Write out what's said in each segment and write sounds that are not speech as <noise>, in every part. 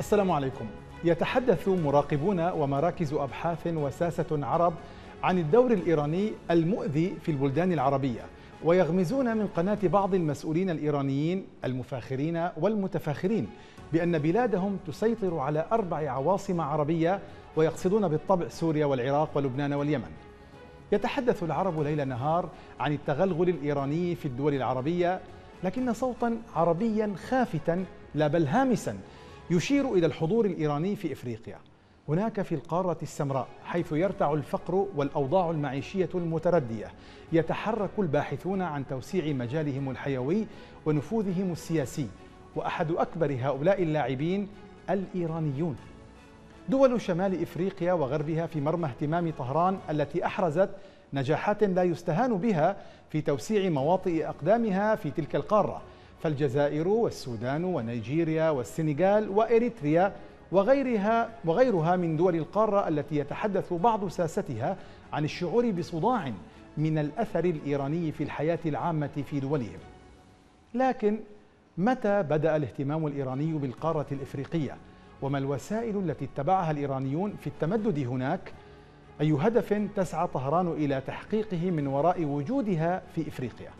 السلام عليكم يتحدث مراقبون ومراكز أبحاث وساسة عرب عن الدور الإيراني المؤذي في البلدان العربية ويغمزون من قناة بعض المسؤولين الإيرانيين المفاخرين والمتفاخرين بأن بلادهم تسيطر على أربع عواصم عربية ويقصدون بالطبع سوريا والعراق ولبنان واليمن يتحدث العرب ليل نهار عن التغلغل الإيراني في الدول العربية لكن صوتا عربيا خافتا لا بل هامسا يشير إلى الحضور الإيراني في إفريقيا هناك في القارة السمراء حيث يرتع الفقر والأوضاع المعيشية المتردية يتحرك الباحثون عن توسيع مجالهم الحيوي ونفوذهم السياسي وأحد أكبر هؤلاء اللاعبين الإيرانيون دول شمال إفريقيا وغربها في مرمى اهتمام طهران التي أحرزت نجاحات لا يستهان بها في توسيع مواطئ أقدامها في تلك القارة فالجزائر والسودان ونيجيريا والسنغال وإريتريا وغيرها وغيرها من دول القارة التي يتحدث بعض ساستها عن الشعور بصداع من الأثر الإيراني في الحياة العامة في دولهم لكن متى بدأ الاهتمام الإيراني بالقارة الإفريقية وما الوسائل التي اتبعها الإيرانيون في التمدد هناك أي هدف تسعى طهران إلى تحقيقه من وراء وجودها في إفريقيا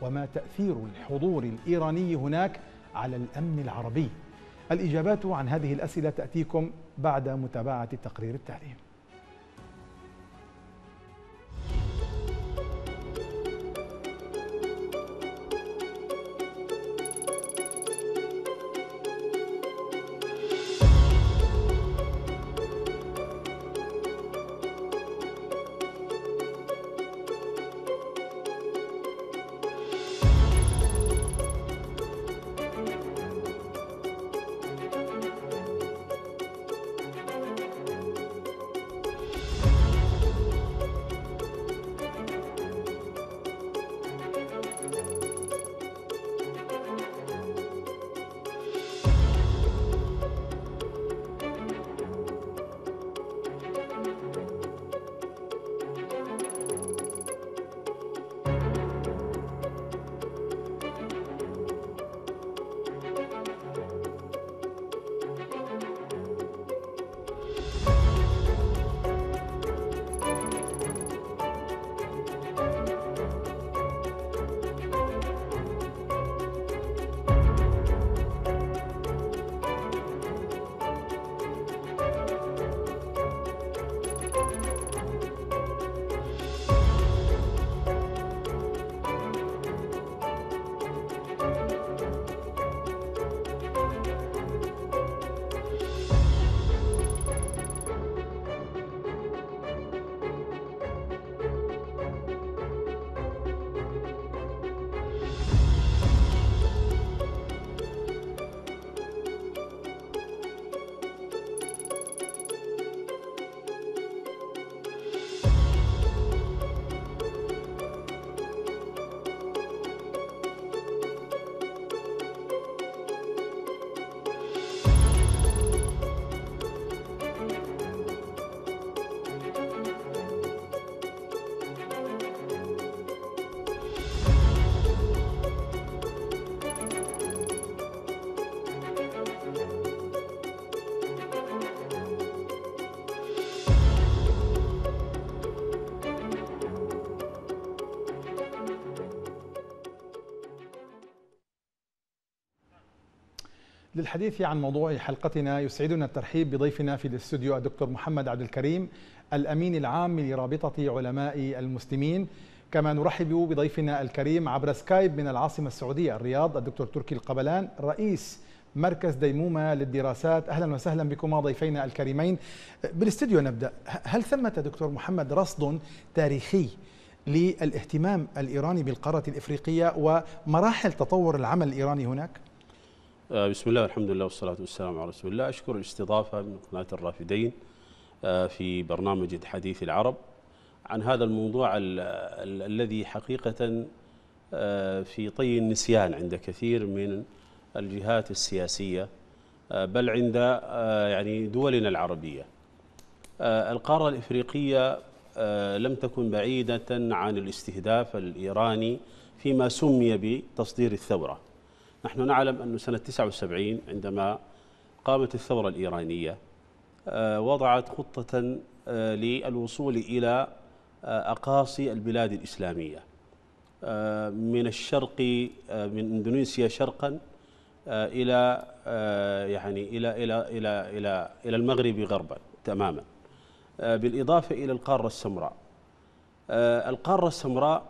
وما تأثير الحضور الإيراني هناك على الأمن العربي الإجابات عن هذه الأسئلة تأتيكم بعد متابعة التقرير التالي للحديث عن موضوع حلقتنا يسعدنا الترحيب بضيفنا في الاستوديو الدكتور محمد عبد الكريم الامين العام لرابطه علماء المسلمين كما نرحب بضيفنا الكريم عبر سكايب من العاصمه السعوديه الرياض الدكتور تركي القبلان رئيس مركز ديمومة للدراسات أهلا وسهلا بكما ضيفينا الكريمين بالاستديو نبدأ هل ثمة دكتور محمد رصد تاريخي للاهتمام الإيراني بالقارة الإفريقية ومراحل تطور العمل الإيراني هناك؟ آه، بسم الله والحمد لله والصلاة والسلام على رسول الله أشكر الاستضافة من قناة الرافدين آه، في برنامج حديث العرب عن هذا الموضوع ال ال الذي حقيقة آه، في طي النسيان عند كثير من الجهات السياسية بل عند يعني دولنا العربية القارة الإفريقية لم تكن بعيدة عن الاستهداف الإيراني فيما سمي بتصدير الثورة نحن نعلم أن سنة 79 عندما قامت الثورة الإيرانية آه، وضعت خطة آه، للوصول إلى آه، أقاصي البلاد الإسلامية من الشرق من إندونيسيا شرقا إلى يعني إلى إلى إلى إلى إلى المغرب غربا تماما بالإضافة إلى القارة السمراء القارة السمراء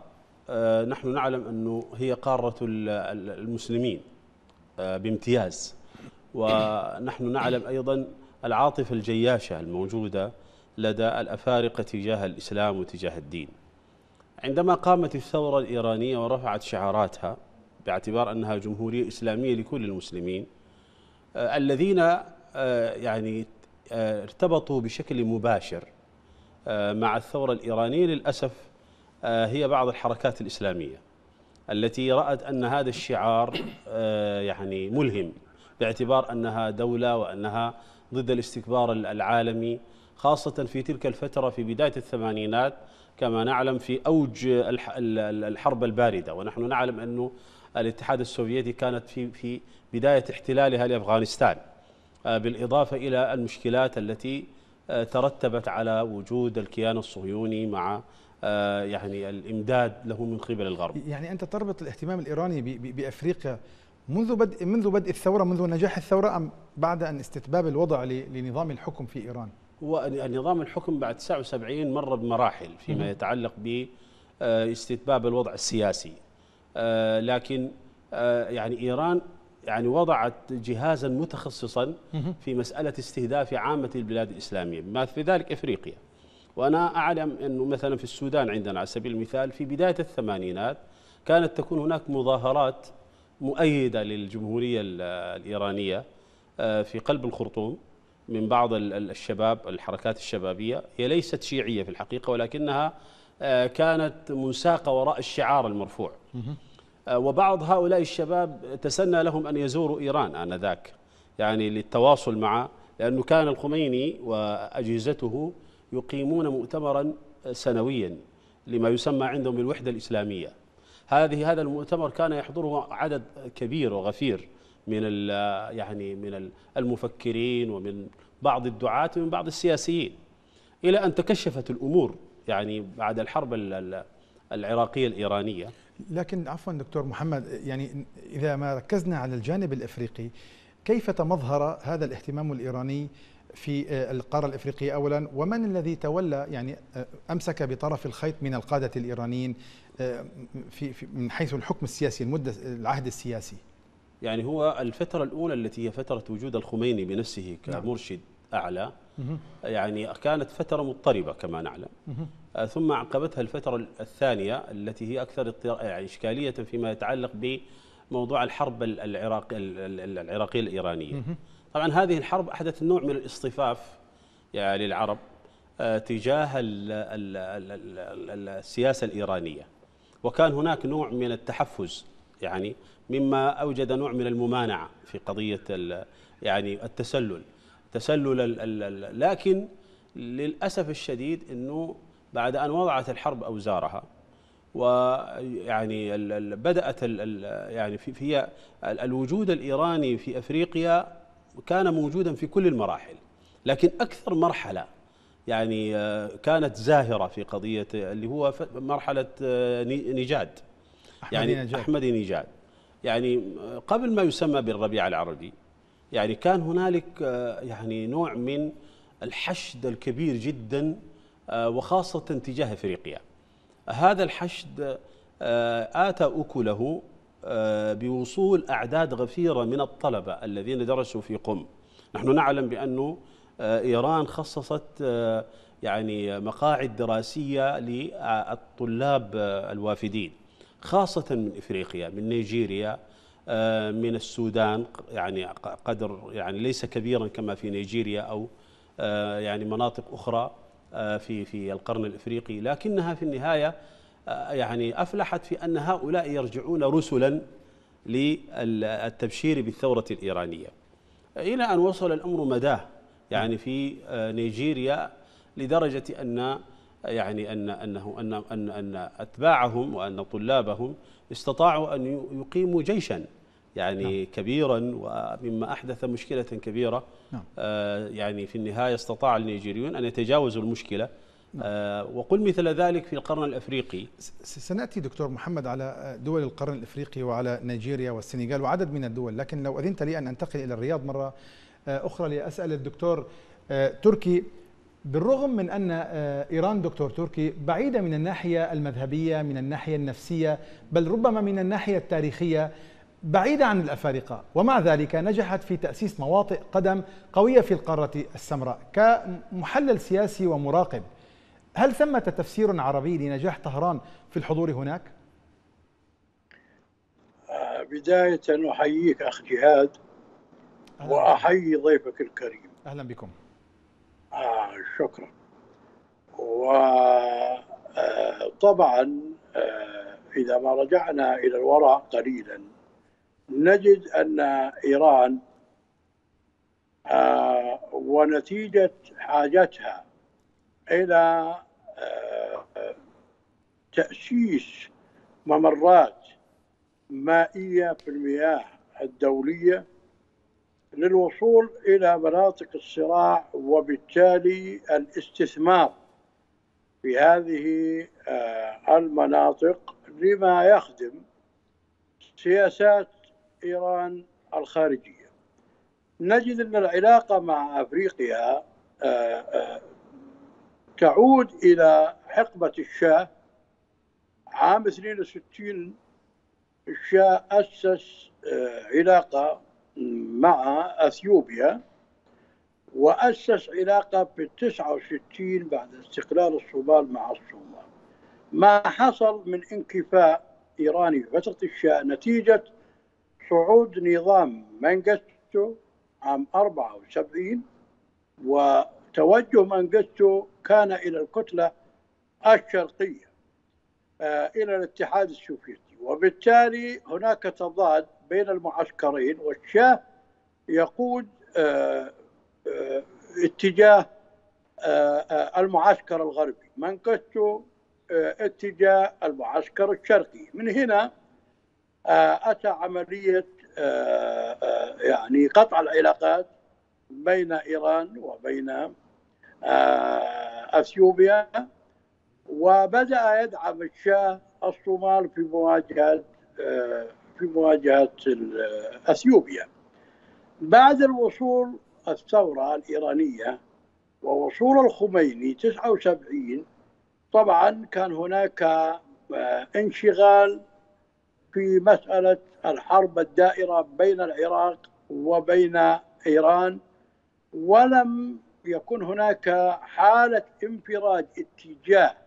آه، نحن نعلم أنه هي قارة المسلمين آه، بامتياز ونحن نعلم أيضا العاطفة الجياشة الموجودة لدى الأفارقة تجاه الإسلام وتجاه الدين عندما قامت الثورة الإيرانية ورفعت شعاراتها باعتبار أنها جمهورية إسلامية لكل المسلمين آه، الذين يعني ارتبطوا بشكل مباشر مع الثورة الإيرانية للأسف آه، هي بعض الحركات الإسلامية التي رأت أن هذا الشعار آه، يعني ملهم باعتبار أنها دولة وأنها ضد الاستكبار العالمي خاصة في تلك الفترة في بداية الثمانينات كما نعلم في أوج الحرب الباردة ونحن نعلم أنه الاتحاد السوفيتي كانت في في بداية احتلالها لأفغانستان آه، بالإضافة إلى المشكلات التي ترتبت على وجود الكيان الصهيوني مع آه، يعني الامداد له من قبل الغرب يعني انت تربط الاهتمام الايراني بافريقيا منذ بدء منذ بدء الثوره منذ نجاح الثوره ام بعد ان استتباب الوضع لنظام الحكم في ايران هو نظام الحكم بعد 79 مر بمراحل فيما يتعلق ب آه، استتباب الوضع السياسي آه، لكن يعني ايران يعني وضعت جهازا متخصصا في مساله استهداف عامه البلاد الاسلاميه بما في ذلك افريقيا وأنا أعلم أنه مثلا في السودان عندنا على سبيل المثال في بداية الثمانينات كانت تكون هناك مظاهرات مؤيدة للجمهورية الإيرانية آه، في قلب الخرطوم من بعض الشباب الحركات الشبابية هي ليست شيعية في الحقيقة ولكنها آه، كانت منساقة وراء الشعار المرفوع آه، وبعض هؤلاء الشباب تسنى لهم أن يزوروا إيران آنذاك يعني للتواصل مع لأنه كان الخميني وأجهزته يقيمون مؤتمرا سنويا لما يسمى عندهم بالوحدة الإسلامية هذه هذا المؤتمر كان يحضره عدد كبير وغفير من يعني من المفكرين ومن بعض الدعاة ومن بعض السياسيين إلى أن تكشفت الأمور يعني بعد الحرب العراقية الإيرانية لكن عفوا دكتور محمد يعني إذا ما ركزنا على الجانب الإفريقي كيف تمظهر هذا الاهتمام الإيراني في آه، القارة الإفريقية أولا ومن الذي تولى يعني آه، أمسك بطرف الخيط من القادة الإيرانيين آه، في, في من حيث الحكم السياسي المدة العهد السياسي يعني هو الفترة الأولى التي هي فترة وجود الخميني بنفسه نعم. كمرشد أعلى يعني كانت فترة مضطربة كما نعلم ثم عقبتها الفترة الثانية التي هي أكثر يعني إشكالية فيما يتعلق بموضوع الحرب العراق العراقية الإيرانية طبعا هذه الحرب احدث نوع من الاصطفاف يعني للعرب آه، تجاه السياسه الايرانيه وكان هناك نوع من التحفز يعني مما اوجد نوع من الممانعه في قضيه يعني التسلل تسلل لكن للاسف الشديد انه بعد ان وضعت الحرب اوزارها ويعني بدات يعني في الوجود الايراني في افريقيا كان موجودا في كل المراحل لكن أكثر مرحلة يعني آه، كانت زاهرة في قضية اللي هو مرحلة آه، يعني نجاد يعني أحمدي آه، نجاد, احمد نجاد يعني قبل ما يسمى بالربيع العربي يعني كان هنالك يعني نوع من الحشد الكبير جدا وخاصة تجاه افريقيا هذا الحشد آتى أكله آه، بوصول أعداد غفيرة من الطلبة الذين درسوا في قم نحن نعلم بأنه آه، إيران خصصت آه، يعني مقاعد دراسية للطلاب الوافدين خاصة من إفريقيا من نيجيريا من السودان يعني قدر يعني ليس كبيرا كما في نيجيريا أو يعني مناطق أخرى في في القرن الإفريقي لكنها في النهاية آه، يعني أفلحت في أن هؤلاء يرجعون رسلا للتبشير بالثورة الإيرانية إلى أن وصل الأمر مداه يعني في آه، نيجيريا لدرجة أن يعني أن أنه أن أن أن أتباعهم وأن طلابهم استطاعوا أن يقيموا جيشا يعني نعم. كبيرا ومما أحدث مشكلة كبيرة نعم. آه يعني في النهاية استطاع النيجيريون أن يتجاوزوا المشكلة نعم. آه، وقل مثل ذلك في القرن الأفريقي سنأتي دكتور محمد على دول القرن الأفريقي وعلى نيجيريا والسنغال وعدد من الدول لكن لو أذنت لي أن أنتقل إلى الرياض مرة آه، أخرى لأسأل الدكتور آه، تركي بالرغم من أن إيران دكتور تركي بعيدة من الناحية المذهبية من الناحية النفسية بل ربما من الناحية التاريخية بعيدة عن الأفارقة ومع ذلك نجحت في تأسيس مواطئ قدم قوية في القارة السمراء كمحلل سياسي ومراقب هل ثمة تفسير عربي لنجاح طهران في الحضور هناك؟ بداية أحييك أخ جهاد وأحيي ضيفك الكريم أهلا بكم آه شكرا وطبعا آه، آه، إذا ما رجعنا إلى الوراء قليلا نجد أن إيران آه، ونتيجة حاجتها إلى آه، آه، تأسيس ممرات مائية في المياه الدولية للوصول إلى مناطق الصراع وبالتالي الاستثمار في هذه آه، المناطق لما يخدم سياسات إيران الخارجية نجد أن العلاقة مع أفريقيا تعود إلى حقبة الشاه عام 62 الشاه أسس آه، علاقة مع أثيوبيا وأسس علاقة في 69 بعد استقلال الصومال مع الصومال ما حصل من انكفاء إيراني في فترة الشاه نتيجة صعود نظام منجستو عام 74 و توجه مانجستو كان إلى الكتلة الشرقية آه، إلى الاتحاد السوفيتي وبالتالي هناك تضاد بين المعسكرين والشاه يقود آه، آه، اتجاه المعسكر الغربي مانجستو اتجاه المعسكر الشرقي من هنا أتى عملية يعني قطع العلاقات بين إيران وبين آه، أثيوبيا وبدأ يدعم الشاه الصومال في مواجهة آه، في مواجهة أثيوبيا بعد الوصول الثورة الإيرانية ووصول الخميني 79 طبعا كان هناك آه، انشغال في مسألة الحرب الدائرة بين العراق وبين إيران ولم يكن هناك حالة انفراد اتجاه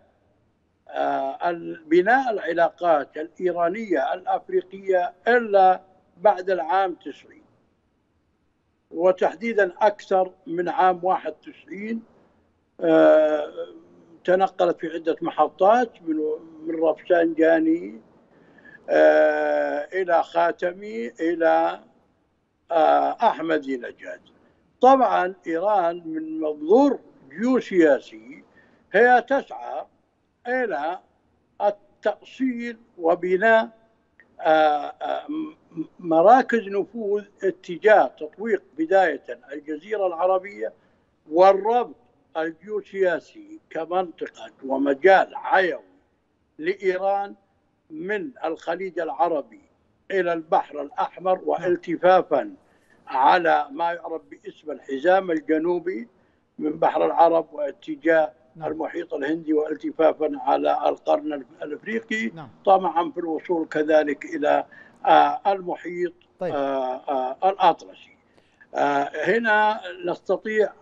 آه، بناء العلاقات الإيرانية الأفريقية إلا بعد العام 90 وتحديدا أكثر من عام 91 آه، تنقلت في عدة محطات من من جاني آه، إلى خاتمي إلى أحمدي نجاد طبعا إيران من منظور جيوسياسي هي تسعى إلى التأصيل وبناء آه، آه، مراكز نفوذ اتجاه تطويق بداية الجزيرة العربية والربط الجيوسياسي كمنطقة ومجال حيوي لإيران من الخليج العربي إلى البحر الأحمر نعم. والتفافا على ما يعرف باسم الحزام الجنوبي من بحر العرب واتجاه نعم. المحيط الهندي والتفافا على القرن الافريقي نعم. طمعا في الوصول كذلك الى آه، المحيط طيب. آه، آه، الاطلسي هنا نستطيع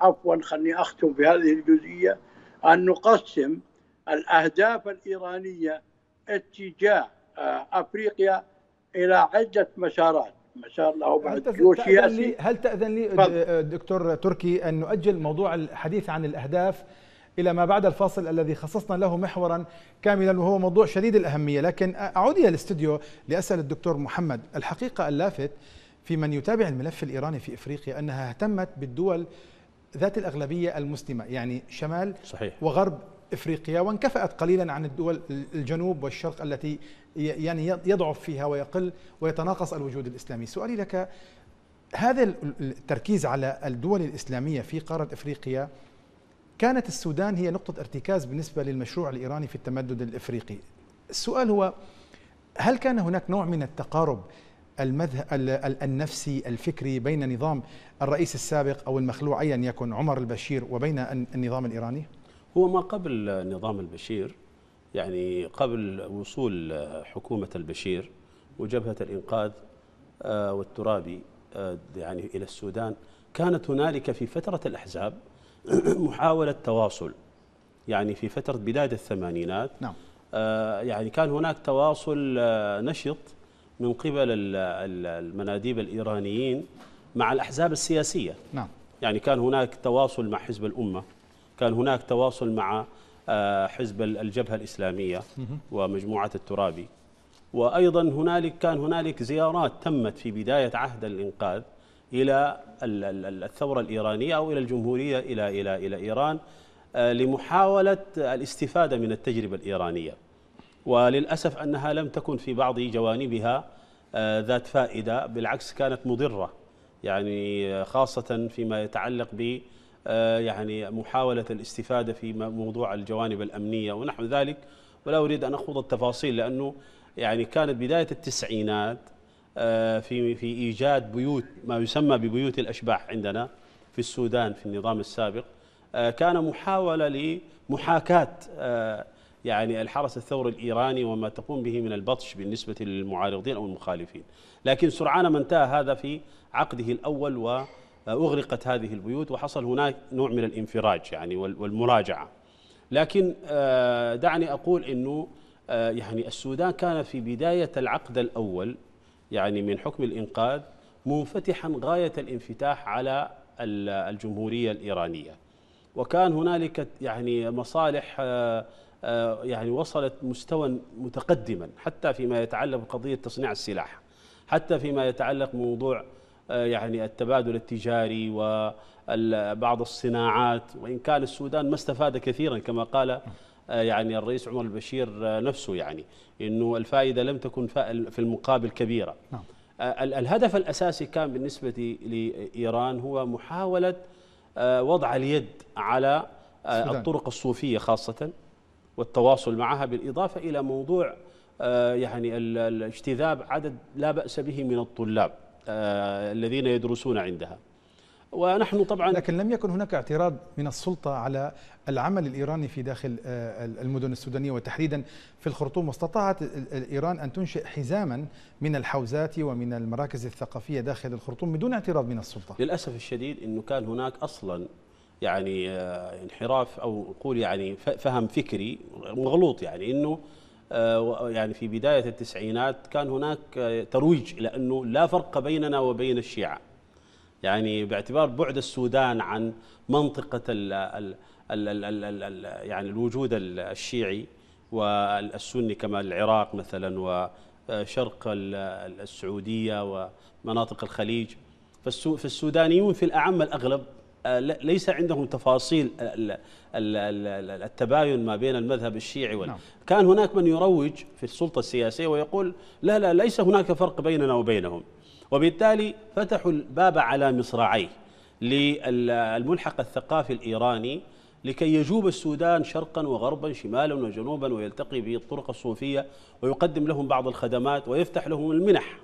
عفوا خلني اختم في هذه الجزئيه ان نقسم الاهداف الايرانيه اتجاه افريقيا الى عده مسارات ما شاء الله وبعد هل تأذن لي هل تأذن لي آه، دكتور تركي أن نؤجل موضوع الحديث عن الأهداف إلى ما بعد الفاصل الذي خصصنا له محورا كاملا وهو موضوع شديد الأهمية لكن أعود إلى الاستوديو لأسأل الدكتور محمد الحقيقة اللافت في من يتابع الملف الإيراني في إفريقيا أنها اهتمت بالدول ذات الأغلبية المسلمة يعني شمال صحيح. وغرب إفريقيا وانكفأت قليلا عن الدول الجنوب والشرق التي يعني يضعف فيها ويقل ويتناقص الوجود الاسلامي سؤالي لك هذا التركيز على الدول الاسلاميه في قاره افريقيا كانت السودان هي نقطه ارتكاز بالنسبه للمشروع الايراني في التمدد الافريقي السؤال هو هل كان هناك نوع من التقارب المذهب النفسي الفكري بين نظام الرئيس السابق او المخلوع ايا يكن عمر البشير وبين النظام الايراني؟ هو ما قبل نظام البشير يعني قبل وصول حكومة البشير وجبهة الإنقاذ آه، والترابي آه، يعني إلى السودان كانت هنالك في فترة الأحزاب <clears throat> محاولة تواصل يعني في فترة بداية الثمانينات نعم. آه، يعني كان هناك تواصل نشط من قبل المناديب الإيرانيين مع الأحزاب السياسية نعم. يعني كان هناك تواصل مع حزب الأمة كان هناك تواصل مع حزب الجبهة الإسلامية ومجموعة الترابي وأيضا هنالك كان هنالك زيارات تمت في بداية عهد الإنقاذ إلى الثورة الإيرانية أو إلى الجمهورية إلى إلى إلى إيران آه، لمحاولة الاستفادة من التجربة الإيرانية وللأسف أنها لم تكن في بعض جوانبها آه، ذات فائدة بالعكس كانت مضرة يعني آه، خاصة فيما يتعلق ب آه، يعني محاولة الاستفادة في موضوع الجوانب الأمنية ونحو ذلك ولا أريد أن أخوض التفاصيل لأنه يعني كانت بداية التسعينات آه، في في إيجاد بيوت ما يسمى ببيوت الأشباح عندنا في السودان في النظام السابق آه، كان محاولة لمحاكاة يعني الحرس الثوري الإيراني وما تقوم به من البطش بالنسبة للمعارضين أو المخالفين لكن سرعان ما انتهى هذا في عقده الأول و آه، أغلقت هذه البيوت وحصل هناك نوع من الانفراج يعني والمراجعة لكن آه، دعني أقول أنه آه، يعني السودان كان في بداية العقد الأول يعني من حكم الإنقاذ منفتحا غاية الانفتاح على الجمهورية الإيرانية وكان هنالك يعني مصالح يعني وصلت مستوى متقدما حتى فيما يتعلق بقضية تصنيع السلاح حتى فيما يتعلق بموضوع آه، يعني التبادل التجاري وبعض الصناعات وإن كان السودان ما استفاد كثيرا كما قال آه، يعني الرئيس عمر البشير آه، نفسه يعني أنه الفائدة لم تكن في المقابل كبيرة نعم. الهدف الأساسي كان بالنسبة لإيران هو محاولة وضع اليد على الطرق الصوفية خاصة والتواصل معها بالإضافة إلى موضوع يعني الاجتذاب عدد لا بأس به من الطلاب آه، الذين يدرسون عندها ونحن طبعا لكن لم يكن هناك اعتراض من السلطة على العمل الإيراني في داخل آه، المدن السودانية وتحديدا في الخرطوم واستطاعت إيران أن تنشئ حزاما من الحوزات ومن المراكز الثقافية داخل الخرطوم بدون اعتراض من السلطة للأسف الشديد أنه كان هناك أصلا يعني آه، انحراف أو نقول يعني فهم فكري مغلوط يعني أنه آه، يعني في بداية التسعينات كان هناك آه، ترويج إلى أنه لا فرق بيننا وبين الشيعة يعني باعتبار بعد السودان عن منطقة ال ال ال ال الـ الـ يعني الوجود الشيعي والسني كما العراق مثلا وشرق آه، السعودية ومناطق الخليج فالسودانيون في الأعم الأغلب آه، ليس عندهم تفاصيل التباين ما بين المذهب الشيعي وال... نعم. كان هناك من يروج في السلطة السياسية ويقول لا لا ليس هناك فرق بيننا وبينهم وبالتالي فتحوا الباب على مصراعيه للملحق الثقافي الإيراني لكي يجوب السودان شرقا وغربا شمالا وجنوبا ويلتقي بالطرق الصوفية ويقدم لهم بعض الخدمات ويفتح لهم المنح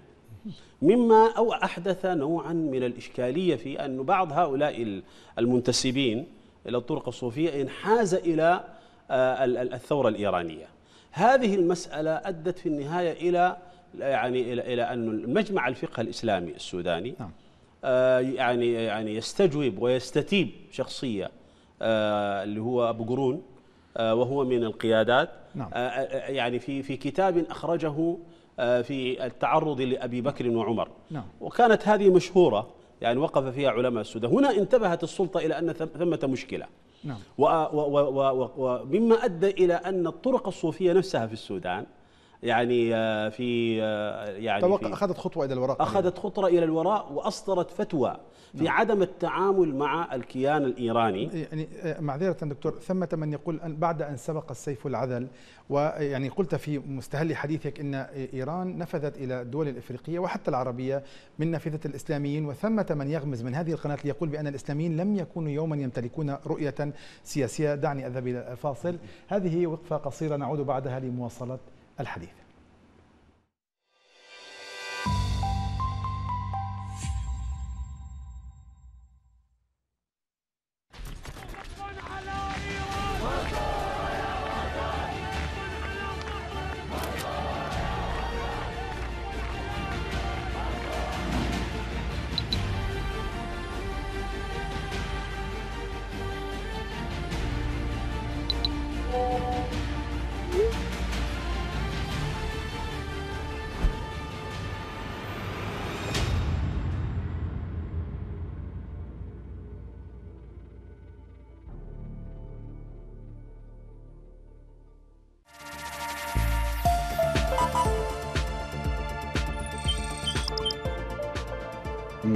مما أو أحدث نوعا من الإشكالية في أن بعض هؤلاء المنتسبين إلى الطرق الصوفية انحاز إلى آه، الثورة الإيرانية هذه المسألة أدت في النهاية إلى يعني إلى إلى أن المجمع الفقه الإسلامي السوداني نعم. آه، يعني يعني يستجوب ويستتيب شخصية آه، اللي هو أبو قرون وهو من القيادات نعم. يعني في في كتاب أخرجه آه، في التعرض لأبي بكر وعمر نعم. وكانت هذه مشهورة يعني وقف فيها علماء السودان هنا انتبهت السلطة إلى أن ثمة مشكلة نعم. ومما أدى إلى أن الطرق الصوفية نفسها في السودان يعني آه، في آه، يعني توقع اخذت خطوه الى الوراء اخذت خطوه الى الوراء واصدرت فتوى نعم. في نعم. عدم التعامل مع الكيان الايراني إيه، يعني آه، معذره دكتور ثمه من يقول أن بعد ان سبق السيف العذل ويعني قلت في مستهل حديثك ان ايران نفذت الى الدول الافريقيه وحتى العربيه من نافذه الاسلاميين وثمه من يغمز من هذه القناه ليقول بان الاسلاميين لم يكونوا يوما يمتلكون رؤيه سياسيه دعني اذهب الى الفاصل هذه وقفه قصيره نعود بعدها لمواصله الحديث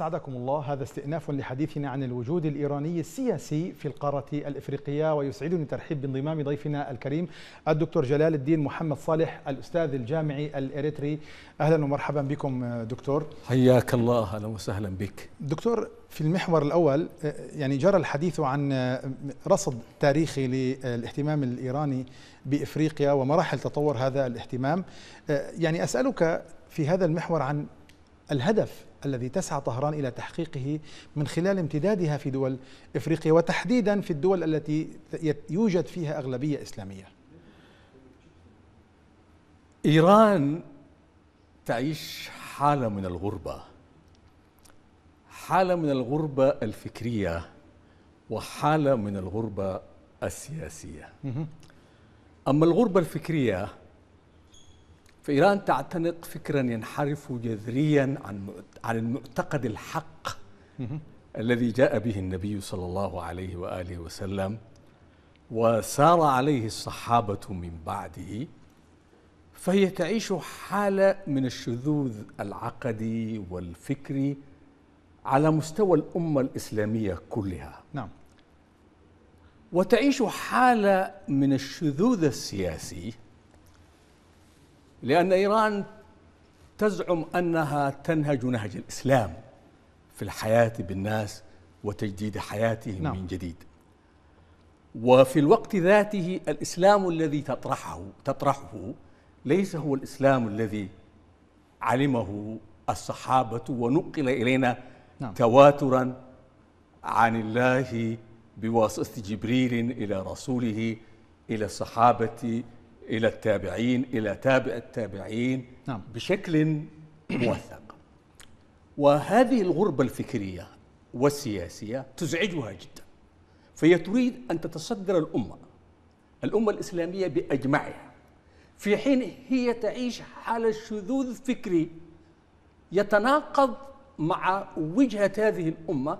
أسعدكم الله هذا استئناف لحديثنا عن الوجود الإيراني السياسي في القارة الإفريقية ويسعدني الترحيب بانضمام ضيفنا الكريم الدكتور جلال الدين محمد صالح الأستاذ الجامعي الإريتري أهلا ومرحبا بكم دكتور حياك الله أهلا وسهلا بك دكتور في المحور الأول يعني جرى الحديث عن رصد تاريخي للاهتمام الإيراني بإفريقيا ومراحل تطور هذا الاهتمام يعني أسألك في هذا المحور عن الهدف الذي تسعى طهران إلى تحقيقه من خلال امتدادها في دول إفريقيا وتحديدا في الدول التي يوجد فيها أغلبية إسلامية إيران تعيش حالة من الغربة حالة من الغربة الفكرية وحالة من الغربة السياسية أما الغربة الفكرية فإيران تعتنق فكرا ينحرف جذريا عن عن المعتقد الحق الذي جاء به النبي صلى الله عليه وآله وسلم وسار عليه الصحابة من بعده فهي تعيش حالة من الشذوذ العقدي والفكري على مستوى الأمة الإسلامية كلها نعم وتعيش حالة من الشذوذ السياسي لأن إيران تزعم أنها تنهج نهج الإسلام في الحياة بالناس وتجديد حياتهم نعم. من جديد وفي الوقت ذاته الإسلام الذي تطرحه تطرحه ليس هو الإسلام الذي علمه الصحابة ونقل إلينا نعم. تواترا عن الله بواسطة جبريل إلى رسوله إلى الصحابة إلى التابعين إلى تابع التابعين نعم. بشكل موثق وهذه الغربة الفكرية والسياسية تزعجها جدا فهي تريد أن تتصدر الأمة الأمة الإسلامية بأجمعها في حين هي تعيش حالة شذوذ فكري يتناقض مع وجهة هذه الأمة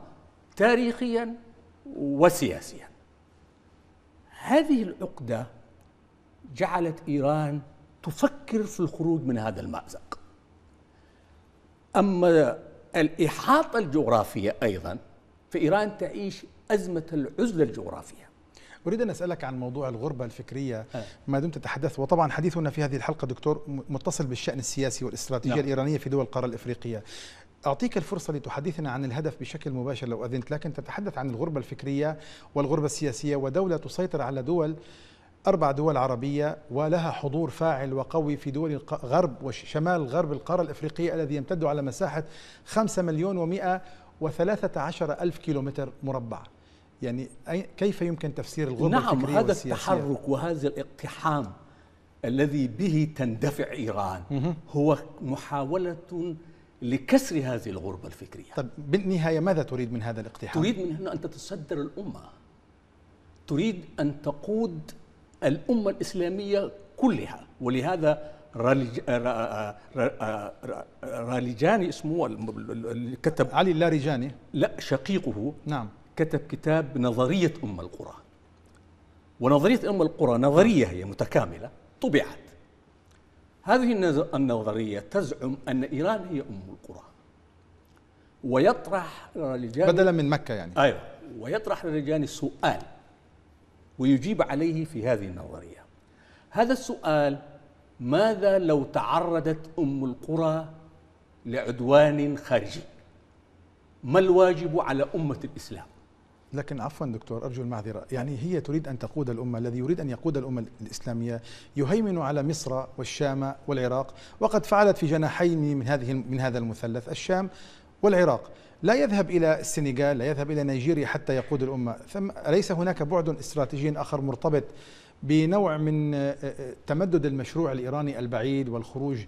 تاريخيا وسياسيا هذه العقدة جعلت إيران تفكر في الخروج من هذا المأزق أما الإحاطة الجغرافية أيضا فإيران تعيش أزمة العزلة الجغرافية أريد أن أسألك عن موضوع الغربة الفكرية آه. ما دمت تتحدث وطبعا حديثنا في هذه الحلقة دكتور متصل بالشأن السياسي والاستراتيجية نعم. الإيرانية في دول القارة الإفريقية أعطيك الفرصة لتحدثنا عن الهدف بشكل مباشر لو أذنت لكن تتحدث عن الغربة الفكرية والغربة السياسية ودولة تسيطر على دول أربع دول عربية ولها حضور فاعل وقوي في دول غرب وشمال غرب القارة الإفريقية الذي يمتد على مساحة 5 مليون ومئة وثلاثة عشر ألف كيلومتر مربع يعني كيف يمكن تفسير الغربة نعم الفكرية هذا والسياسية؟ التحرك وهذا الاقتحام الذي به تندفع إيران هو محاولة لكسر هذه الغربة الفكرية طب بالنهاية ماذا تريد من هذا الاقتحام؟ تريد من أن تتصدر الأمة تريد أن تقود الأمة الإسلامية كلها ولهذا آه، آه، آه، رالجاني اسمه كتب علي اللارجاني لا شقيقه نعم كتب كتاب نظرية أم القرى ونظرية أم القرى نظرية هي متكاملة طبعت هذه النظرية تزعم أن إيران هي أم القرى ويطرح رالجاني بدلا من مكة يعني أيوة ويطرح رالجاني سؤال ويجيب عليه في هذه النظرية هذا السؤال ماذا لو تعرضت أم القرى لعدوان خارجي ما الواجب على أمة الإسلام لكن عفوا دكتور ارجو المعذره، يعني هي تريد ان تقود الامه، الذي يريد ان يقود الامه الاسلاميه يهيمن على مصر والشام والعراق، وقد فعلت في جناحين من هذه من هذا المثلث الشام والعراق، لا يذهب إلى السنغال لا يذهب إلى نيجيريا حتى يقود الأمة ثم اليس هناك بعد استراتيجي آخر مرتبط بنوع من آه، آه، تمدد المشروع الإيراني البعيد والخروج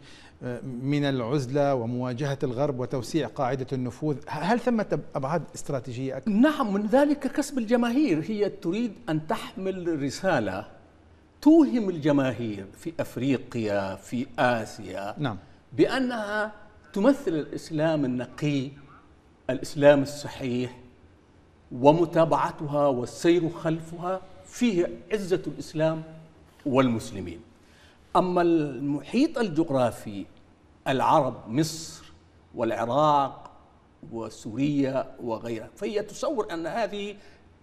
آه، من العزلة ومواجهة الغرب وتوسيع قاعدة النفوذ هل ثمة أبعاد استراتيجية أكثر؟ نعم من ذلك كسب الجماهير هي تريد أن تحمل رسالة توهم الجماهير في أفريقيا في آسيا نعم. بأنها تمثل الإسلام النقي الإسلام الصحيح ومتابعتها والسير خلفها فيه عزة الإسلام والمسلمين أما المحيط الجغرافي العرب مصر والعراق وسوريا وغيرها فهي تصور أن هذه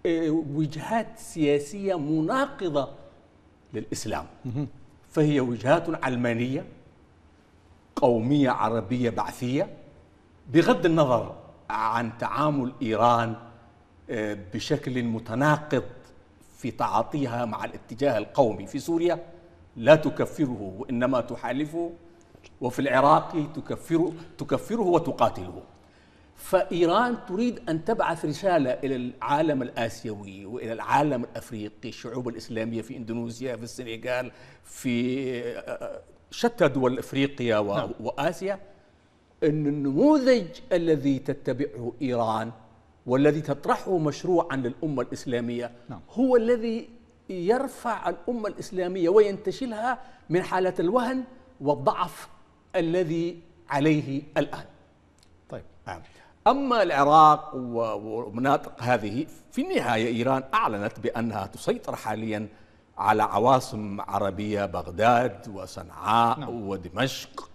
آه، وجهات سياسية مناقضة للإسلام فهي وجهات علمانية قومية عربية بعثية بغض النظر عن تعامل إيران آه، بشكل متناقض في تعاطيها مع الاتجاه القومي في سوريا لا تكفره وإنما تحالفه وفي العراق تكفره, تكفره وتقاتله فإيران تريد أن تبعث رسالة إلى العالم الآسيوي وإلى العالم الأفريقي الشعوب الإسلامية في إندونيسيا في السنغال في آه، آه، شتى دول إفريقيا نعم. وآسيا أن النموذج الذي تتبعه إيران والذي تطرحه مشروعا للأمة الإسلامية نعم. هو الذي يرفع الأمة الإسلامية وينتشلها من حالة الوهن والضعف الذي عليه الآن طيب نعم. أما العراق ومناطق هذه في النهاية إيران أعلنت بأنها تسيطر حاليا على عواصم عربية بغداد وصنعاء نعم. ودمشق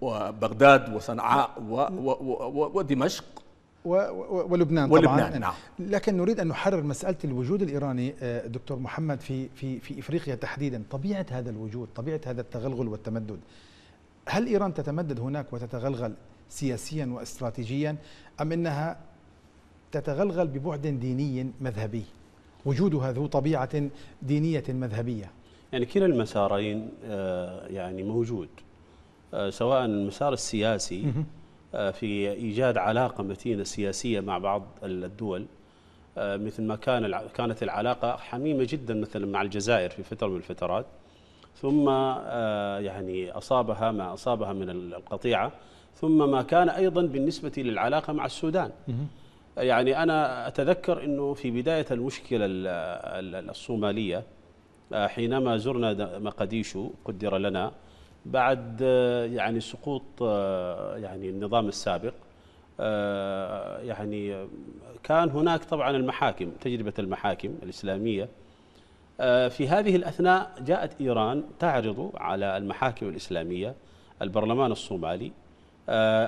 وبغداد وصنعاء ودمشق ولبنان, طبعا ولبنان نعم. لكن نريد ان نحرر مساله الوجود الايراني آه، دكتور محمد في في في افريقيا تحديدا طبيعه هذا الوجود طبيعه هذا التغلغل والتمدد هل ايران تتمدد هناك وتتغلغل سياسيا واستراتيجيا ام انها تتغلغل ببعد ديني مذهبي وجودها ذو طبيعه دينيه مذهبيه يعني كلا المسارين آه، يعني موجود آه، سواء المسار السياسي آه، في ايجاد علاقه متينه سياسيه مع بعض الدول مثل ما كان كانت العلاقه حميمه جدا مثلا مع الجزائر في فتره من الفترات ثم يعني اصابها ما اصابها من القطيعه ثم ما كان ايضا بالنسبه للعلاقه مع السودان يعني انا اتذكر انه في بدايه المشكله الصوماليه آه، حينما زرنا مقديشو قدر لنا بعد آه، يعني سقوط آه، يعني النظام السابق يعني كان هناك طبعا المحاكم تجربة المحاكم الإسلامية في هذه الأثناء جاءت إيران تعرض على المحاكم الإسلامية البرلمان الصومالي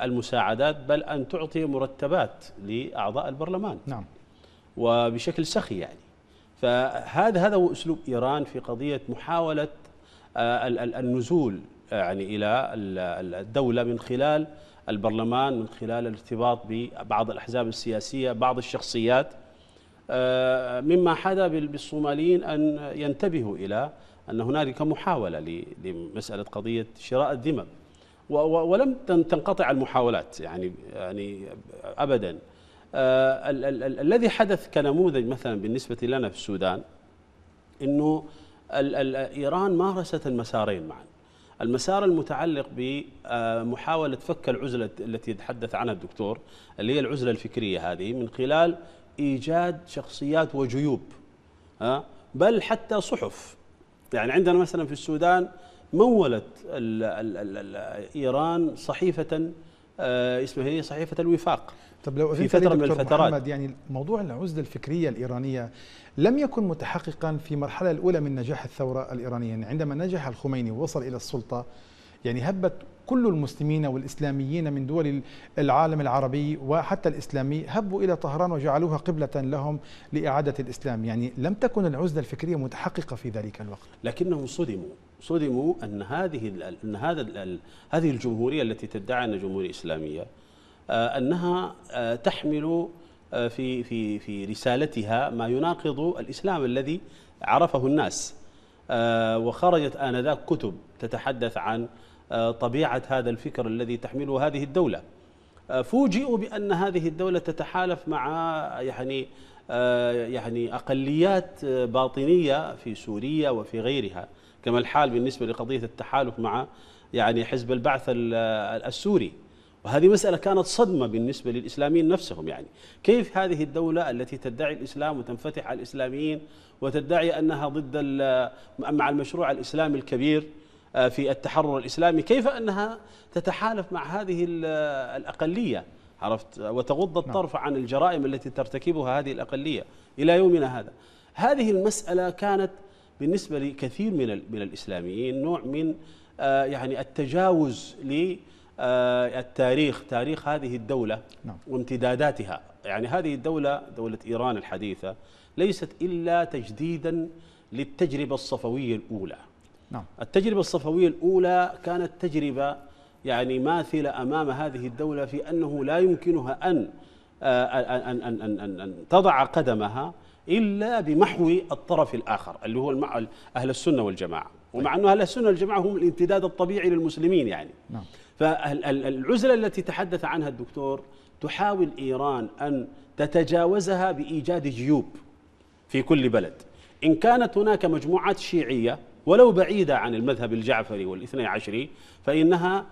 المساعدات بل أن تعطي مرتبات لأعضاء البرلمان نعم وبشكل سخي يعني فهذا هذا هو اسلوب ايران في قضيه محاوله آه، النزول آه، يعني الى الدوله من خلال البرلمان من خلال الارتباط ببعض الاحزاب السياسيه بعض الشخصيات آه، مما حدا بالصوماليين ان ينتبهوا الى ان هنالك محاوله لمساله قضيه شراء الذمم ولم تنقطع المحاولات يعني يعني ابدا آه، ال ال ال الذي حدث كنموذج مثلا بالنسبة لنا في السودان أنه إيران مارست المسارين معا المسار المتعلق بمحاولة فك العزلة التي يتحدث عنها الدكتور اللي هي العزلة الفكرية هذه من خلال إيجاد شخصيات وجيوب بل حتى صحف يعني عندنا مثلا في السودان مولت ال ال ال إيران صحيفة آه، اسمها هي صحيفه الوفاق طب لو في فتره من الفترات محمد يعني موضوع العزله الفكريه الايرانيه لم يكن متحققا في المرحله الاولى من نجاح الثوره الايرانيه يعني عندما نجح الخميني ووصل الى السلطه يعني هبت كل المسلمين والاسلاميين من دول العالم العربي وحتى الاسلامي هبوا الى طهران وجعلوها قبله لهم لاعاده الاسلام، يعني لم تكن العزله الفكريه متحققه في ذلك الوقت. لكنهم صدموا صدموا ان هذه ان هذا هذه الجمهوريه التي تدعي انها جمهوريه اسلاميه آه، انها آه، تحمل آه، في في في رسالتها ما يناقض الاسلام الذي عرفه الناس وخرجت آنذاك كتب تتحدث عن طبيعة هذا الفكر الذي تحمله هذه الدولة فوجئوا بأن هذه الدولة تتحالف مع يعني يعني أقليات باطنية في سوريا وفي غيرها كما الحال بالنسبة لقضية التحالف مع يعني حزب البعث السوري وهذه مسألة كانت صدمة بالنسبة للإسلاميين نفسهم يعني كيف هذه الدولة التي تدعي الإسلام وتنفتح على الإسلاميين وتدعي أنها ضد مع المشروع الإسلامي الكبير آه، في التحرر الإسلامي كيف أنها تتحالف مع هذه الأقلية عرفت وتغض نعم. الطرف عن الجرائم التي ترتكبها هذه الأقلية إلى يومنا هذا هذه المسألة كانت بالنسبه لكثير من من الاسلاميين نوع من آه، يعني التجاوز ل آه، التاريخ تاريخ هذه الدولة نعم. وامتداداتها يعني هذه الدولة دولة إيران الحديثة ليست إلا تجديدا للتجربة الصفوية الأولى نعم. التجربة الصفوية الأولى كانت تجربة يعني ماثلة أمام هذه الدولة في أنه لا يمكنها أن آه، أن, أن, أن, أن, أن تضع قدمها إلا بمحو الطرف الآخر اللي هو أهل السنة والجماعة ومع أنه أهل السنة والجماعة هم الامتداد الطبيعي للمسلمين يعني نعم. فالعزلة التي تحدث عنها الدكتور تحاول إيران أن تتجاوزها بإيجاد جيوب في كل بلد إن كانت هناك مجموعات شيعية ولو بعيدة عن المذهب الجعفري والاثني عشري فإنها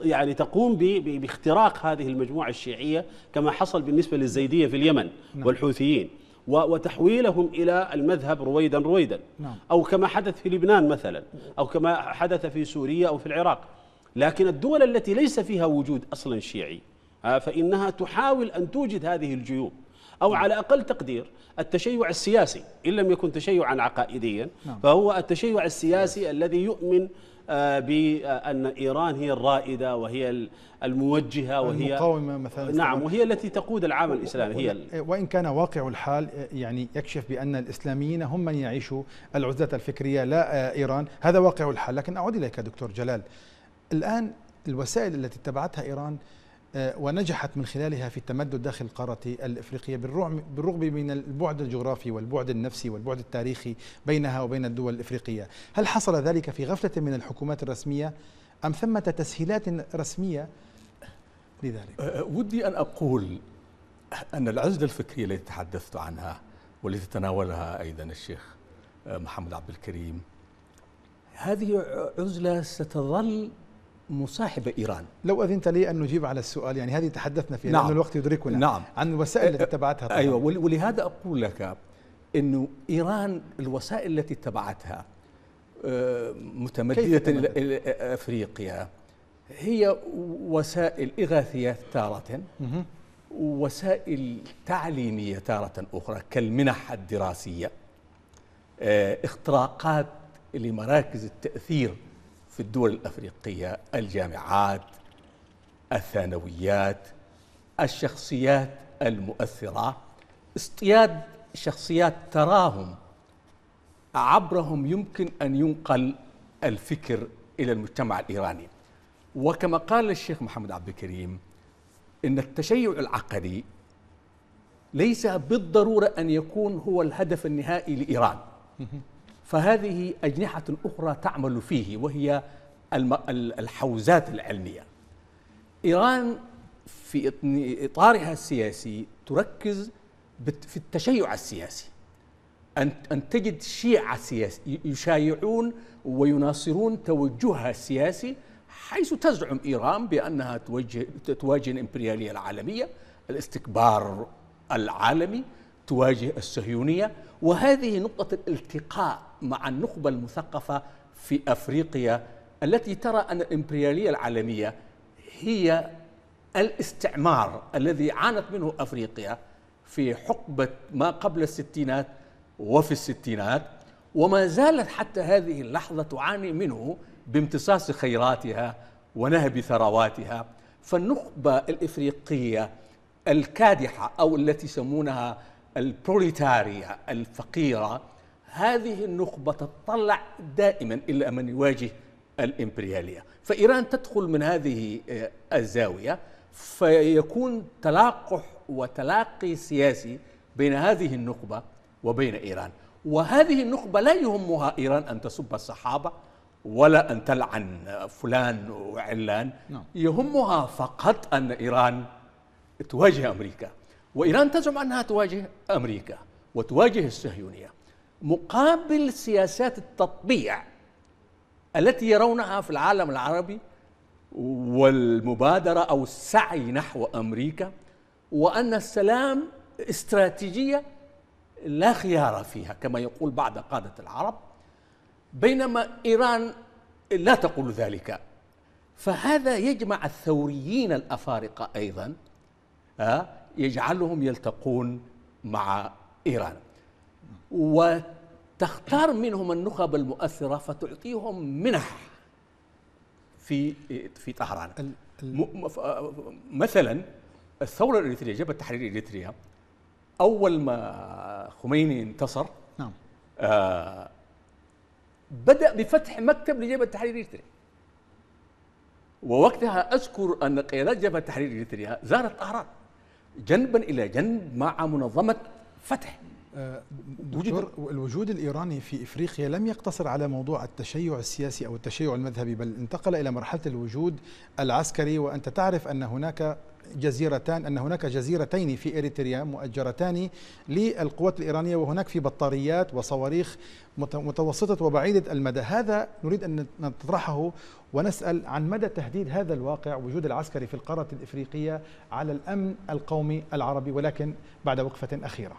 يعني تقوم باختراق هذه المجموعة الشيعية كما حصل بالنسبة للزيدية في اليمن نعم. والحوثيين وتحويلهم إلى المذهب رويدا رويدا نعم. أو كما حدث في لبنان مثلا أو كما حدث في سوريا أو في العراق لكن الدول التي ليس فيها وجود أصلا شيعي آه، فإنها تحاول أن توجد هذه الجيوب أو نعم. على أقل تقدير التشيع السياسي إن لم يكن تشيعا عقائديا نعم. فهو التشيع السياسي الذي يؤمن آه، بأن آه، إيران هي الرائدة وهي الموجهة وهي المقاومة مثلا نعم وهي التي تقود العالم الإسلامي هي وإن كان واقع الحال آه، يعني يكشف بأن الإسلاميين هم من يعيشوا العزلة الفكرية لا إيران هذا واقع الحال لكن أعود إليك دكتور جلال الآن الوسائل التي اتبعتها إيران آه، ونجحت من خلالها في التمدد داخل القارة الإفريقية بالرغم من البعد الجغرافي والبعد النفسي والبعد التاريخي بينها وبين الدول الإفريقية هل حصل ذلك في غفلة من الحكومات الرسمية أم ثمة تسهيلات رسمية لذلك؟ آه، آه، ودي أن أقول أن العزلة الفكرية التي تحدثت عنها والتي تناولها أيضا الشيخ محمد عبد الكريم هذه عزلة ستظل مصاحبة إيران لو أذنت لي أن نجيب على السؤال يعني هذه تحدثنا فيها نعم لأن الوقت يدركنا نعم عن الوسائل التي اتبعتها طبعا. أيوة ولهذا أقول لك أنه إيران الوسائل التي اتبعتها آه، متمددة إلى أفريقيا هي وسائل إغاثية تارة ووسائل تعليمية تارة أخرى كالمنح الدراسية آه، اختراقات لمراكز التأثير في الدول الافريقيه الجامعات الثانويات الشخصيات المؤثره اصطياد شخصيات تراهم عبرهم يمكن ان ينقل الفكر الى المجتمع الايراني وكما قال الشيخ محمد عبد الكريم ان التشيع العقدي ليس بالضروره ان يكون هو الهدف النهائي لايران فهذه أجنحة أخرى تعمل فيه وهي الحوزات العلمية إيران في إطارها السياسي تركز في التشيع السياسي أن أن تجد شيعة سياسي يشايعون ويناصرون توجهها السياسي حيث تزعم إيران بأنها توجه تواجه الإمبريالية العالمية الاستكبار العالمي تواجه الصهيونية وهذه نقطة الالتقاء مع النخبة المثقفة في أفريقيا التي ترى أن الإمبريالية العالمية هي الاستعمار الذي عانت منه أفريقيا في حقبة ما قبل الستينات وفي الستينات وما زالت حتى هذه اللحظة تعاني منه بامتصاص خيراتها ونهب ثرواتها فالنخبة الإفريقية الكادحة أو التي يسمونها البروليتاريا الفقيرة هذه النخبة تطلع دائما إلى من يواجه الإمبريالية فإيران تدخل من هذه آه، الزاوية فيكون تلاقح وتلاقي سياسي بين هذه النخبة وبين إيران وهذه النخبة لا يهمها إيران أن تسب الصحابة ولا أن تلعن فلان وعلان نعم. يهمها فقط أن إيران تواجه أمريكا وإيران تزعم أنها تواجه أمريكا وتواجه الصهيونية مقابل سياسات التطبيع التي يرونها في العالم العربي والمبادرة أو السعي نحو أمريكا وأن السلام استراتيجية لا خيار فيها كما يقول بعض قادة العرب بينما إيران لا تقول ذلك فهذا يجمع الثوريين الأفارقة أيضا آه، يجعلهم يلتقون مع إيران وتختار منهم النخب المؤثرة فتعطيهم منح في في طهران مثلا الثورة الإريترية جبهة تحرير إريتريا أول ما خميني انتصر نعم آه بدأ بفتح مكتب لجبهة تحرير إريتريا ووقتها أذكر أن قيادات جبهة تحرير إريتريا زارت طهران جنبا إلى جنب مع منظمة فتح آه، دكتور الوجود الإيراني في إفريقيا لم يقتصر على موضوع التشيع السياسي أو التشيع المذهبي بل انتقل إلى مرحلة الوجود العسكري وأنت تعرف أن هناك جزيرتان أن هناك جزيرتين في إريتريا مؤجرتان للقوات الإيرانية وهناك في بطاريات وصواريخ متوسطة وبعيدة المدى هذا نريد أن نطرحه ونسأل عن مدى تهديد هذا الواقع وجود العسكري في القارة الإفريقية على الأمن القومي العربي ولكن بعد وقفة أخيرة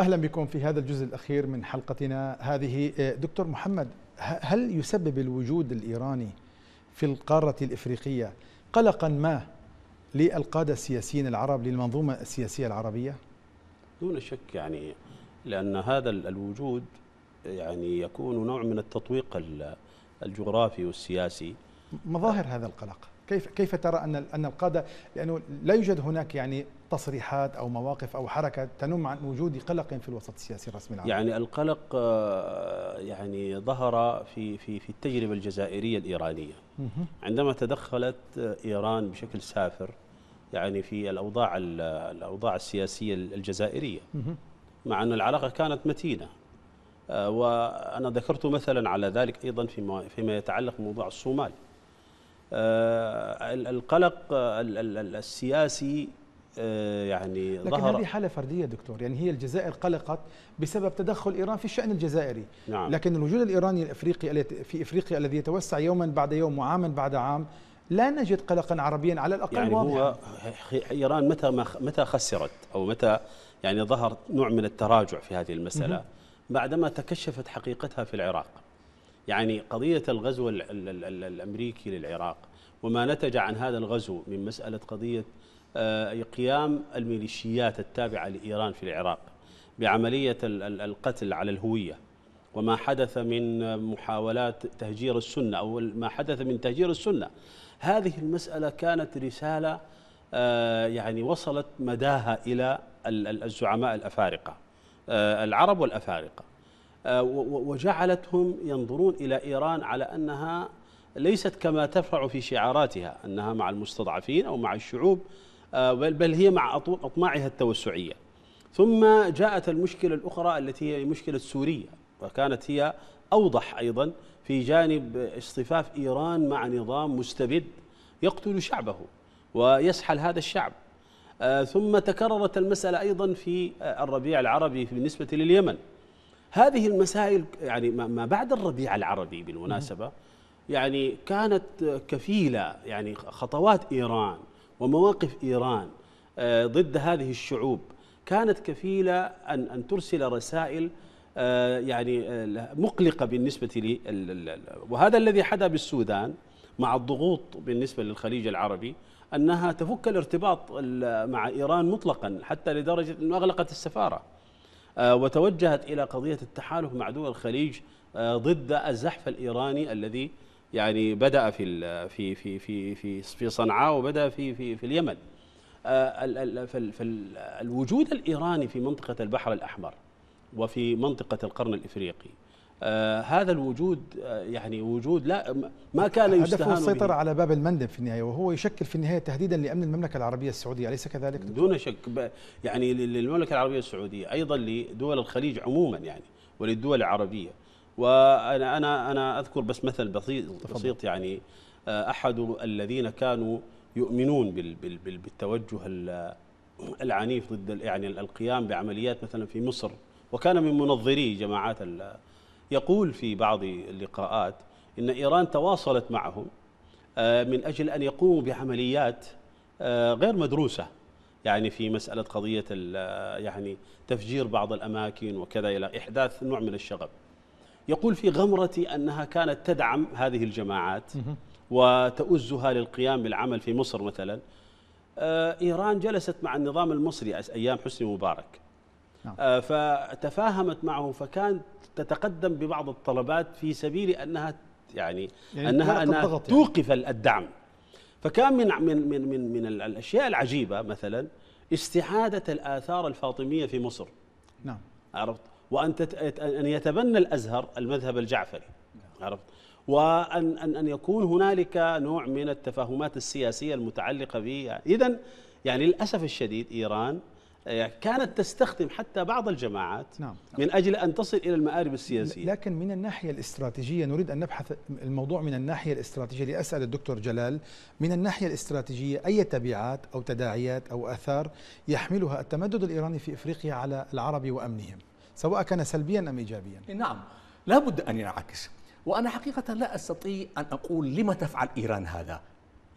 أهلا بكم في هذا الجزء الأخير من حلقتنا هذه آه، دكتور محمد هل يسبب الوجود الإيراني في القارة الإفريقية قلقا ما للقادة السياسيين العرب للمنظومة السياسية العربية؟ دون شك يعني لأن هذا الوجود يعني يكون نوع من التطويق الجغرافي والسياسي مظاهر هذا القلق كيف كيف ترى ان ان القاده لانه لا يوجد هناك يعني تصريحات او مواقف او حركه تنم عن وجود قلق في الوسط السياسي الرسمي العربي يعني القلق آه، يعني ظهر في في في التجربه الجزائريه الايرانيه عندما تدخلت آه، ايران بشكل سافر يعني في الاوضاع الاوضاع السياسيه الجزائريه مع ان العلاقه كانت متينه آه، وانا ذكرت مثلا على ذلك ايضا فيما فيما يتعلق بموضوع الصومال آه، القلق السياسي آه، يعني لكن ظهر هذه حالة فردية دكتور يعني هي الجزائر قلقت بسبب تدخل إيران في الشأن الجزائري نعم. لكن الوجود الإيراني الإفريقي في إفريقيا الذي يتوسع يوما بعد يوم وعاما بعد عام لا نجد قلقا عربيا على الأقل يعني واضحا هو إيران متى ما متى خسرت أو متى يعني ظهر نوع من التراجع في هذه المسألة بعدما تكشفت حقيقتها في العراق يعني قضية الغزو الأمريكي للعراق وما نتج عن هذا الغزو من مسألة قضية آه، قيام الميليشيات التابعة لإيران في العراق بعملية القتل على الهوية وما حدث من محاولات تهجير السنة أو ما حدث من تهجير السنة هذه المسألة كانت رسالة آه، يعني وصلت مداها إلى الزعماء الأفارقة آه، العرب والأفارقة آه، وجعلتهم ينظرون إلى إيران على أنها ليست كما تفرع في شعاراتها أنها مع المستضعفين أو مع الشعوب آه، بل هي مع أطماعها التوسعية ثم جاءت المشكلة الأخرى التي هي مشكلة سوريا وكانت هي أوضح أيضا في جانب اصطفاف إيران مع نظام مستبد يقتل شعبه ويسحل هذا الشعب آه، ثم تكررت المسألة أيضا في الربيع العربي بالنسبة لليمن هذه المسائل يعني ما بعد الربيع العربي بالمناسبة يعني كانت كفيلة يعني خطوات إيران ومواقف إيران آه، ضد هذه الشعوب كانت كفيلة أن أن ترسل رسائل آه، يعني آه، مقلقة بالنسبة لي وهذا الذي حدث بالسودان مع الضغوط بالنسبة للخليج العربي أنها تفك الارتباط مع إيران مطلقا حتى لدرجة أنه أغلقت السفارة آه، وتوجهت إلى قضية التحالف مع دول الخليج آه، ضد الزحف الإيراني الذي يعني بدأ في في في في في في صنعاء وبدأ في في في اليمن آه، فالوجود الإيراني في منطقة البحر الأحمر وفي منطقة القرن الإفريقي آه هذا الوجود آه يعني وجود لا ما كان يستهان هدفه السيطرة على باب المندب في النهاية وهو يشكل في النهاية تهديدا لأمن المملكة العربية السعودية أليس كذلك دون شك يعني للمملكة العربية السعودية أيضا لدول الخليج عموما يعني وللدول العربية وأنا أنا أنا أذكر بس مثل بسيط بسيط يعني آه، أحد الذين كانوا يؤمنون بالتوجه العنيف ضد يعني القيام بعمليات مثلا في مصر وكان من منظري جماعات يقول في بعض اللقاءات إن إيران تواصلت معهم آه، من أجل أن يقوموا بعمليات آه، غير مدروسة يعني في مسألة قضية آه، يعني تفجير بعض الأماكن وكذا إلى إحداث نوع من الشغب يقول في غمرتي أنها كانت تدعم هذه الجماعات وتؤزها للقيام بالعمل في مصر مثلا إيران جلست مع النظام المصري أيام حسني مبارك نعم. آه، فتفاهمت معه فكانت تتقدم ببعض الطلبات في سبيل انها يعني, يعني انها انها يعني. توقف يعني. الدعم فكان من من من من, من الاشياء العجيبه مثلا استعاده الاثار الفاطميه في مصر نعم عرفت وان ان يتبنى الازهر المذهب الجعفري نعم. عرفت وان ان ان يكون هنالك نوع من التفاهمات السياسيه المتعلقه به اذا يعني للاسف الشديد ايران آه، كانت تستخدم حتى بعض الجماعات نعم. من أجل أن تصل إلى المآرب السياسية لكن من الناحية الاستراتيجية نريد أن نبحث الموضوع من الناحية الاستراتيجية لأسأل الدكتور جلال من الناحية الاستراتيجية أي تبعات أو تداعيات أو أثار يحملها التمدد الإيراني في إفريقيا على العرب وأمنهم سواء كان سلبيا أم إيجابيا نعم لا بد أن ينعكس وأنا حقيقة لا أستطيع أن أقول لما تفعل إيران هذا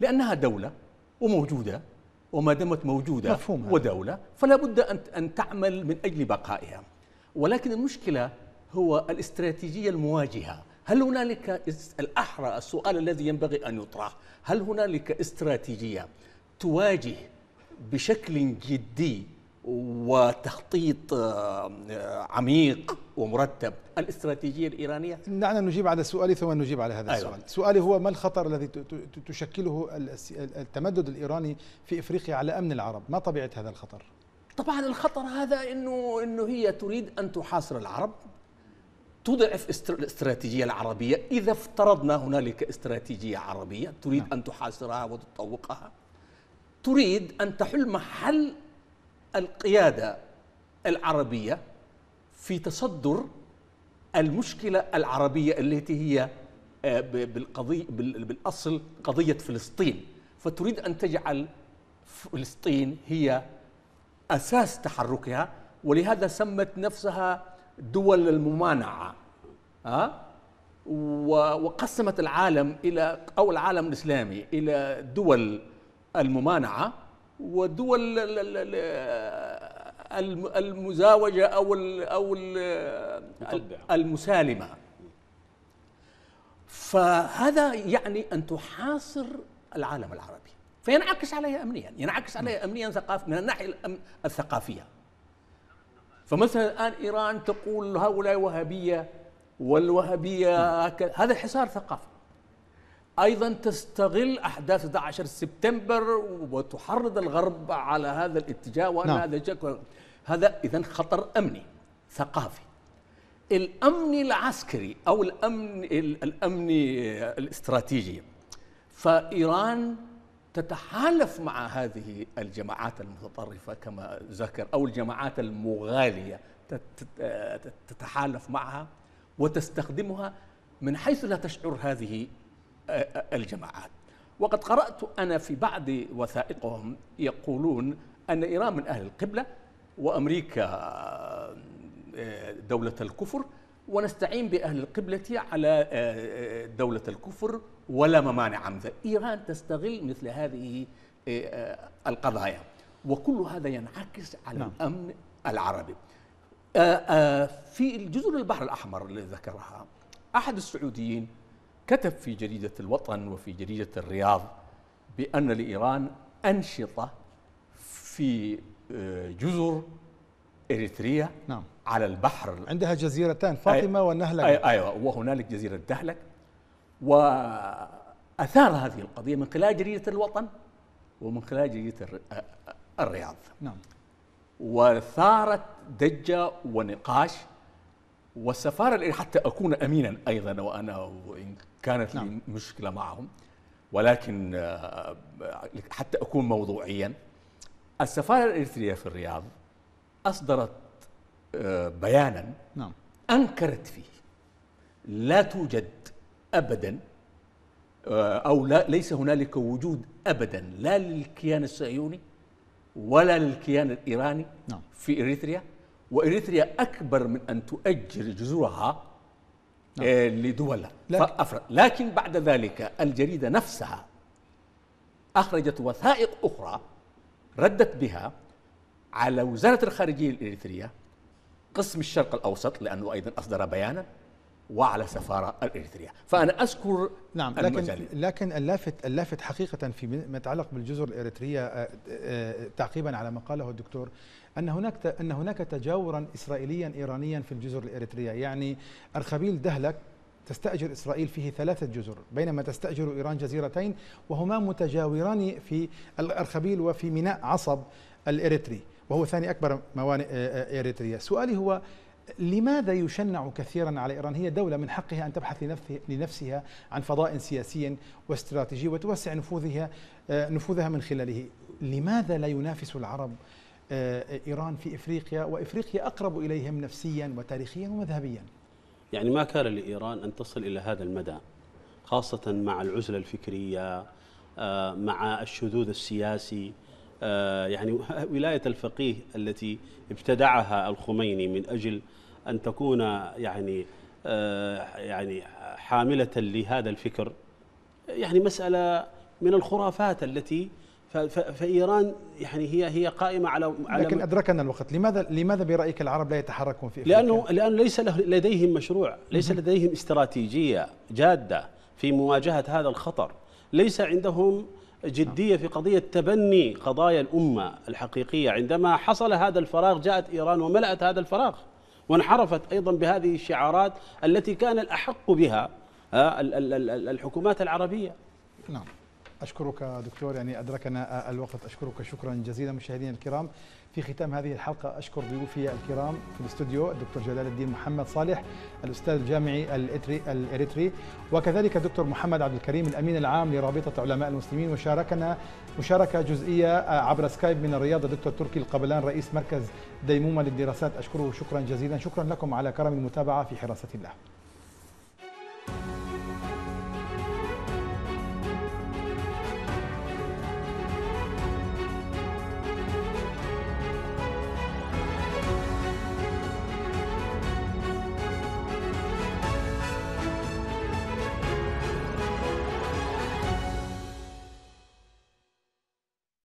لأنها دولة وموجودة وما دامت موجودة مفهومة. ودولة فلا بد أن أن تعمل من أجل بقائها ولكن المشكلة هو الاستراتيجية المواجهة هل هنالك الأحرى السؤال الذي ينبغي أن يطرح هل هنالك استراتيجية تواجه بشكل جدي وتخطيط آه، عميق ومرتب الاستراتيجية الإيرانية؟ دعنا نجيب على سؤالي ثم نجيب على هذا أيوة. السؤال سؤالي هو ما الخطر الذي تشكله التمدد الإيراني في إفريقيا على أمن العرب ما طبيعة هذا الخطر؟ طبعا الخطر هذا انه انه هي تريد ان تحاصر العرب تضعف الاستراتيجيه العربيه اذا افترضنا هنالك استراتيجيه عربيه تريد نعم. ان تحاصرها وتطوقها تريد ان تحل محل القياده العربيه في تصدر المشكلة العربية التي هي آه، بالقضية بالأصل قضية فلسطين فتريد أن تجعل فلسطين هي أساس تحركها ولهذا سمت نفسها دول الممانعة ها؟ آه؟ وقسمت العالم إلى أو العالم الإسلامي إلى دول الممانعة ودول المزاوجه او ال او ال المسالمه فهذا يعني ان تحاصر العالم العربي فينعكس عليها امنيا ينعكس عليها نعم. امنيا ثقاف من الناحيه الثقافيه فمثلا الان ايران تقول هؤلاء وهابيه والوهابيه هذا حصار ثقافي أيضا تستغل أحداث 11 سبتمبر وتحرض الغرب على هذا الاتجاه وأن نعم. هذا الاتجاه هذا إذا خطر أمني ثقافي الأمن العسكري أو الأمن الأمن الاستراتيجي فإيران تتحالف مع هذه الجماعات المتطرفة كما ذكر أو الجماعات المغالية تتحالف معها وتستخدمها من حيث لا تشعر هذه الجماعات وقد قرأت أنا في بعض وثائقهم يقولون أن إيران من أهل القبلة وأمريكا آه، دولة الكفر ونستعين بأهل القبلة على آه، آه، دولة الكفر ولا ممانع من ذلك إيران تستغل مثل هذه القضايا وكل هذا ينعكس على نعم. الأمن العربي في الجزر البحر الأحمر اللي ذكرها أحد السعوديين كتب في جريدة الوطن وفي جريدة الرياض بأن لإيران أنشطة في آه، جزر إريتريا نعم. على البحر عندها جزيرتان فاطمة أي والنهلك أيوة وهنالك جزيرة دهلك وأثار هذه القضية من خلال جريدة الوطن ومن خلال جريدة آه، آه، الرياض نعم وثارت ضجة ونقاش والسفاره الإيرانية حتى اكون امينا ايضا وانا وان كانت لي نعم. مشكله معهم ولكن آه، حتى اكون موضوعيا السفاره الاريتريه في الرياض اصدرت آه، بيانا نعم. انكرت فيه لا توجد ابدا آه، او لا ليس هنالك وجود ابدا لا للكيان الصهيوني ولا للكيان الايراني نعم. في اريتريا واريتريا اكبر من ان تؤجر جزرها نعم. آه، لدولها لكن, لكن بعد ذلك الجريده نفسها اخرجت وثائق اخرى ردت بها على وزاره الخارجيه الاريتريه قسم الشرق الاوسط لانه ايضا اصدر بيانا وعلى سفارة الاريتريه فأنا أذكر نعم لكن المجالين. لكن اللافت اللافت حقيقة فيما يتعلق بالجزر الإريترية آه، آه، تعقيبا على ما قاله الدكتور أن هناك أن هناك تجاورا إسرائيليا إيرانيا في الجزر الإريترية يعني أرخبيل دهلك تستأجر إسرائيل فيه ثلاثة جزر بينما تستأجر إيران جزيرتين وهما متجاوران في الأرخبيل وفي ميناء عصب الإريتري وهو ثاني أكبر موانئ إريتريا سؤالي هو لماذا يشنع كثيرا على إيران هي دولة من حقها أن تبحث لنفسها عن فضاء سياسي واستراتيجي وتوسع نفوذها نفوذها من خلاله لماذا لا ينافس العرب آه، آه، إيران في إفريقيا وإفريقيا أقرب إليهم نفسيا وتاريخيا ومذهبيا يعني ما كان لإيران أن تصل إلى هذا المدى خاصة مع العزلة الفكرية آه، مع الشذوذ السياسي يعني ولاية الفقيه التي ابتدعها الخميني من أجل أن تكون يعني يعني حاملة لهذا الفكر يعني مسألة من الخرافات التي فايران يعني هي هي قائمه على على لكن ادركنا الوقت، لماذا لماذا برايك العرب لا يتحركون في لانه لانه ليس لديهم مشروع، ليس لديهم استراتيجيه جاده في مواجهه هذا الخطر، ليس عندهم جديه في قضيه تبني قضايا الامه الحقيقيه، عندما حصل هذا الفراغ جاءت ايران وملأت هذا الفراغ وانحرفت ايضا بهذه الشعارات التي كان الاحق بها آه، الحكومات العربيه. نعم أشكرك دكتور يعني أدركنا الوقت أشكرك شكرا جزيلا مشاهدينا الكرام في ختام هذه الحلقة أشكر ضيوفي الكرام في الاستوديو الدكتور جلال الدين محمد صالح الأستاذ الجامعي الإريتري وكذلك الدكتور محمد عبد الكريم الأمين العام لرابطة علماء المسلمين وشاركنا مشاركة جزئية عبر سكايب من الرياض الدكتور تركي القبلان رئيس مركز ديمومة للدراسات أشكره شكرا جزيلا شكرا لكم على كرم المتابعة في حراسة الله